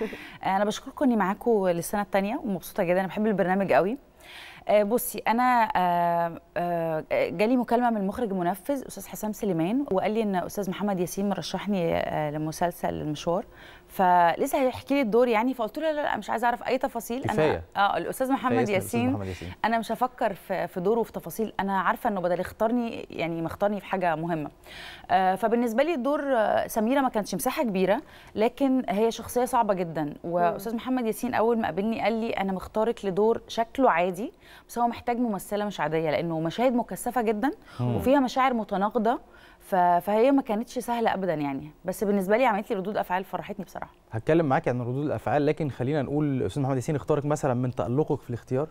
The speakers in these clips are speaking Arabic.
انا بشكركم اني معاكم للسنه الثانيه ومبسوطه جدا انا بحب البرنامج قوي آه، بصي انا آه، آه، جالي مكالمه من المخرج المنفذ استاذ حسام سليمان وقال لي ان استاذ محمد ياسين مرشحني لمسلسل المشوار فلسه هيحكي لي الدور يعني فقلت له لا لا مش عايزه اعرف اي تفاصيل انا اه الاستاذ محمد ياسين, انا مش هفكر في, دوره وفي تفاصيل انا عارفه انه بدل اختارني يعني مختارني في حاجه مهمه آه، فبالنسبه لي الدور آه، سميره ما كانتش مساحه كبيره لكن هي شخصيه صعبه جدا واستاذ محمد ياسين اول ما قابلني قال لي انا مختارك لدور شكله عادي بس هو محتاج ممثله مش عاديه لانه مشاهد مكثفه جدا وفيها مشاعر متناقضه فهي ما كانتش سهله ابدا يعني بس بالنسبه لي عملت لي ردود افعال فرحتني بصراحه بصراحه هتكلم معاك عن ردود الافعال لكن خلينا نقول استاذ محمد ياسين اختارك مثلا من تالقك في الاختيار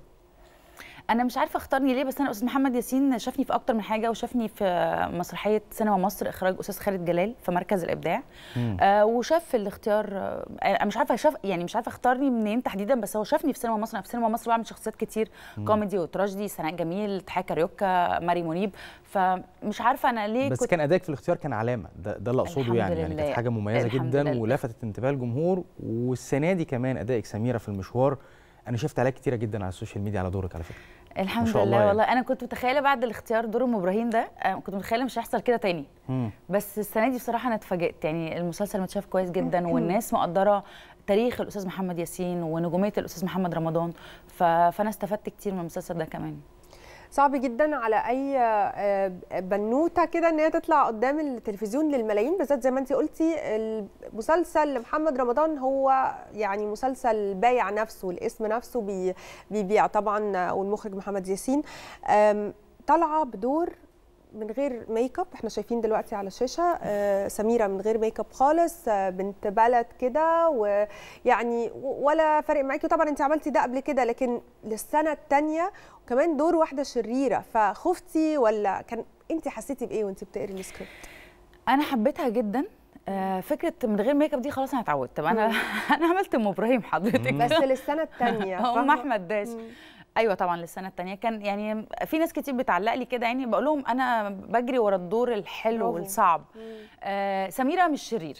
انا مش عارفه اختارني ليه بس انا استاذ محمد ياسين شافني في اكتر من حاجه وشافني في مسرحيه سينما مصر اخراج استاذ خالد جلال في مركز الابداع آه وشاف الاختيار آه، انا مش عارفه شاف يعني مش عارفه اختارني منين تحديدا بس هو شافني في سينما مصر انا في سينما مصر بعمل شخصيات كتير مم. كوميدي وتراجيدي سناء جميل تحية كاريوكا ماري منيب فمش عارفه انا ليه بس كنت... كان ادائك في الاختيار كان علامه ده, ده اللي اقصده يعني لله. يعني كانت حاجه مميزه جدا لله. ولفتت انتباه الجمهور والسنه دي كمان ادائك سميره في المشوار انا شفت عليها كتيره جدا على السوشيال ميديا على دورك على فكره الحمد ما شاء الله لله يعني. والله انا كنت متخيله بعد الاختيار دور ام ابراهيم ده آه، كنت متخيله مش هيحصل كده تاني مم. بس السنه دي بصراحه انا اتفاجئت يعني المسلسل متشاف كويس جدا والناس مقدره تاريخ الاستاذ محمد ياسين ونجوميه الاستاذ محمد رمضان فانا استفدت كتير من المسلسل ده كمان صعب جدا على اي آه، بنوته كده ان هي تطلع قدام التلفزيون للملايين بالذات زي ما انت قلتي المسلسل محمد رمضان هو يعني مسلسل بايع نفسه الاسم نفسه بيبيع طبعا والمخرج محمد ياسين طالعه بدور من غير ميك اب احنا شايفين دلوقتي على الشاشه آه، سميره من غير ميك اب خالص آه، بنت بلد كده ويعني ولا فارق معاكي طبعا انت عملتي ده قبل كده لكن للسنه الثانيه وكمان دور واحده شريره فخفتي ولا كان انت حسيتي بايه وانت بتقري السكريبت انا حبيتها جدا آه، فكره من غير ميك اب دي خلاص انا اتعودت طب انا انا عملت ام ابراهيم حضرتك بس للسنه الثانيه ام احمد داش ايوه طبعا للسنه الثانيه كان يعني في ناس كتير بتعلق لي كده يعني بقول لهم انا بجري ورا الدور الحلو والصعب آه سميره مش شريره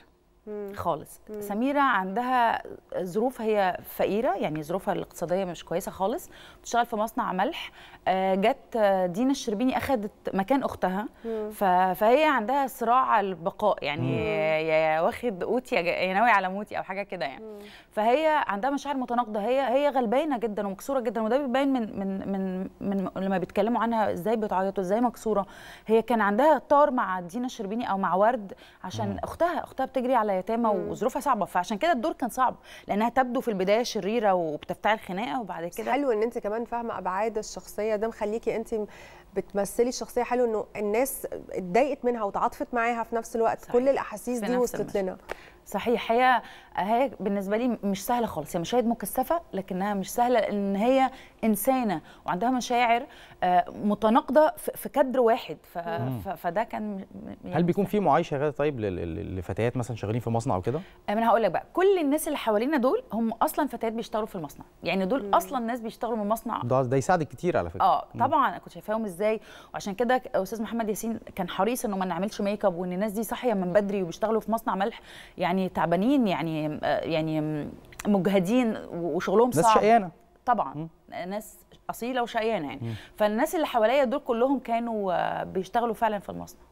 خالص مم. سميره عندها ظروف هي فقيره يعني ظروفها الاقتصاديه مش كويسه خالص بتشتغل في مصنع ملح آه، جت آه، دينا الشربيني اخذت مكان اختها مم. فهي عندها صراع البقاء يعني يا واخد قوتي يا ناوي على موتي او حاجه كده يعني مم. فهي عندها مشاعر متناقضه هي هي غلبانه جدا ومكسوره جدا وده بيبين من من من من لما بيتكلموا عنها ازاي بتعيط وازاي مكسوره هي كان عندها طار مع دينا الشربيني او مع ورد عشان مم. اختها اختها بتجري على يتامى وظروفها صعبه فعشان كده الدور كان صعب لانها تبدو في البدايه شريره وبتفتعل خناقه وبعد كده حلو ان انت كمان فاهمه ابعاد الشخصيه ده مخليكي انت بتمثلي الشخصيه حلو انه الناس اتضايقت منها وتعاطفت معاها في نفس الوقت صحيح. كل الاحاسيس دي وصلت لنا صحيح هي هي بالنسبه لي مش سهله خالص هي مشاهد مكثفه لكنها مش سهله لان هي انسانه وعندها مشاعر آه، متناقضه في كدر واحد ف... فده كان يعني هل بيكون في معايشه غير طيب لفتيات مثلا شغالين في مصنع او كده؟ آه، انا هقول لك بقى كل الناس اللي حوالينا دول هم اصلا فتيات بيشتغلوا في المصنع يعني دول مم. اصلا ناس بيشتغلوا من المصنع ده ده يساعدك كتير على فكره اه طبعا انا كنت شايفاهم ازاي وعشان كده استاذ محمد ياسين كان حريص انه ما نعملش ميك اب وان الناس دي صاحيه من بدري وبيشتغلوا في مصنع ملح يعني يعني تعبانين يعني آه، يعني مجهدين وشغلهم صعب ناس شقيانه طبعا م. ناس اصيله وشقيانه يعني م. فالناس اللي حواليا دول كلهم كانوا آه، بيشتغلوا فعلا في المصنع